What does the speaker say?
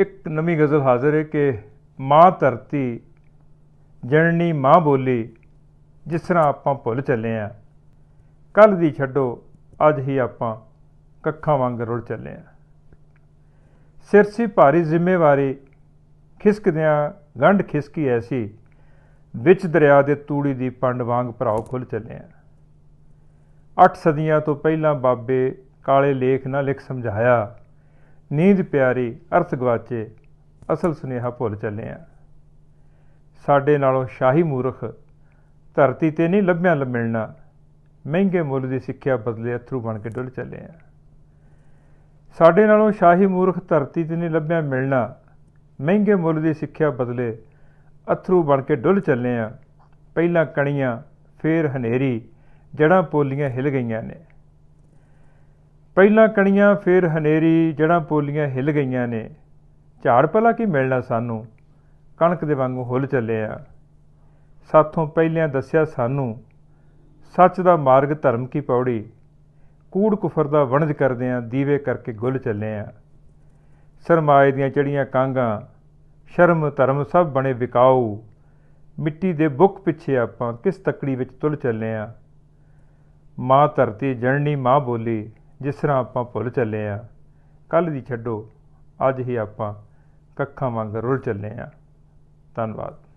ਇੱਕ ਨਵੀਂ ਗਜ਼ਲ ਹਾਜ਼ਰ ਹੈ ਕਿ ਮਾਂ ਧਰਤੀ ਜਣਨੀ ਮਾਂ ਬੋਲੀ ਜਿਸ ਤਰ੍ਹਾਂ ਆਪਾਂ ਭੁੱਲ ਚੱਲੇ ਆ ਕੱਲ ਦੀ ਛੱਡੋ ਅੱਜ ਹੀ ਆਪਾਂ ਕੱਖਾਂ ਵਾਂਗ ਰੁੜ ਚੱਲੇ ਆ ਸਿਰ ਸੀ ਭਾਰੀ ਜ਼ਿੰਮੇਵਾਰੀ ਖਿਸਕਦਿਆਂ ਗੰਢ ਖਿਸਕੀ ਐਸੀ ਵਿੱਚ ਦਰਿਆ ਦੇ ਤੂੜੀ ਦੀ ਪੰਡ ਵਾਂਗ ਭਰਾਓ ਖੁੱਲ ਚੱਲੇ ਆ 8 ਸਦੀਆਂ ਤੋਂ ਪਹਿਲਾਂ ਬਾਬੇ ਕਾਲੇ ਲੇਖ ਨਾਲ ਲਿਖ ਸਮਝਾਇਆ ਨੀਂਦ ਪਿਆਰੀ ਅਰਥ ਗਵਾਚੇ ਅਸਲ ਸੁਨੇਹਾ ਭੁੱਲ ਚੱਲੇ ਆ ਸਾਡੇ ਨਾਲੋਂ ਸ਼ਾਹੀ ਮੂਰਖ ਧਰਤੀ ਤੇ ਨਹੀਂ ਲੱਭਿਆ ਮਿਲਣਾ ਮਹਿੰਗੇ ਮੁੱਲ ਦੀ ਸਿੱਖਿਆ ਬਦਲੇ ਅਥਰੂ ਬਣ ਕੇ ਡੁੱਲ ਚੱਲੇ ਆ ਸਾਡੇ ਨਾਲੋਂ ਸ਼ਾਹੀ ਮੂਰਖ ਧਰਤੀ ਤੇ ਨਹੀਂ ਲੱਭਿਆ ਮਿਲਣਾ ਮਹਿੰਗੇ ਮੁੱਲ ਦੀ ਸਿੱਖਿਆ ਬਦਲੇ ਅਥਰੂ ਬਣ ਕੇ ਡੁੱਲ ਚੱਲੇ ਆ ਪਹਿਲਾਂ ਕਣੀਆਂ ਫੇਰ ਹਨੇਰੀ ਜੜਾਂ ਪੋਲੀਆਂ ਹਿਲ ਗਈਆਂ ਨੇ ਪਹਿਲਾਂ ਕਣੀਆਂ ਫੇਰ ਹਨੇਰੀ ਜੜਾਂ ਪੋਲੀਆਂ ਹਿੱਲ ਗਈਆਂ ਨੇ ਝਾੜ ਪਲਾ ਕੀ ਮਿਲਣਾ ਸਾਨੂੰ ਕਣਕ ਦੇ ਵਾਂਗੂ ਹੁੱਲ ਚੱਲਿਆ ਸਾਥੋਂ ਪਹਿਲਿਆਂ ਦੱਸਿਆ ਸਾਨੂੰ ਸੱਚ ਦਾ ਮਾਰਗ ਧਰਮ ਕੀ ਪੌੜੀ ਕੂੜ ਕੁਫਰ ਦਾ ਵਣਜ ਕਰਦੇ ਆ ਦੀਵੇ ਕਰਕੇ ਗੁੱਲ ਚੱਲੇ ਆ ਸਰਮਾਏ ਦੀਆਂ ਚੜੀਆਂ ਕਾਂਗਾ ਸ਼ਰਮ ਧਰਮ ਸਭ ਬਣੇ ਵਿਕਾਉ ਮਿੱਟੀ ਦੇ ਬੁੱਕ ਪਿੱਛੇ ਆਪਾਂ ਕਿਸ ਤਕੜੀ ਵਿੱਚ ਤੁਲ ਚੱਲੇ ਆ ਮਾਂ ਧਰਤੀ ਜਣਨੀ ਮਾਂ ਬੋਲੀ ਜਿਸ ਤਰ੍ਹਾਂ ਆਪਾਂ ਭੁੱਲ ਚੱਲੇ ਆ ਕੱਲ ਦੀ ਛੱਡੋ ਅੱਜ ਹੀ ਆਪਾਂ ਕੱਖਾਂ ਵਾਂਗ ਰੁੱਲ ਚੱਲੇ ਆ ਧੰਨਵਾਦ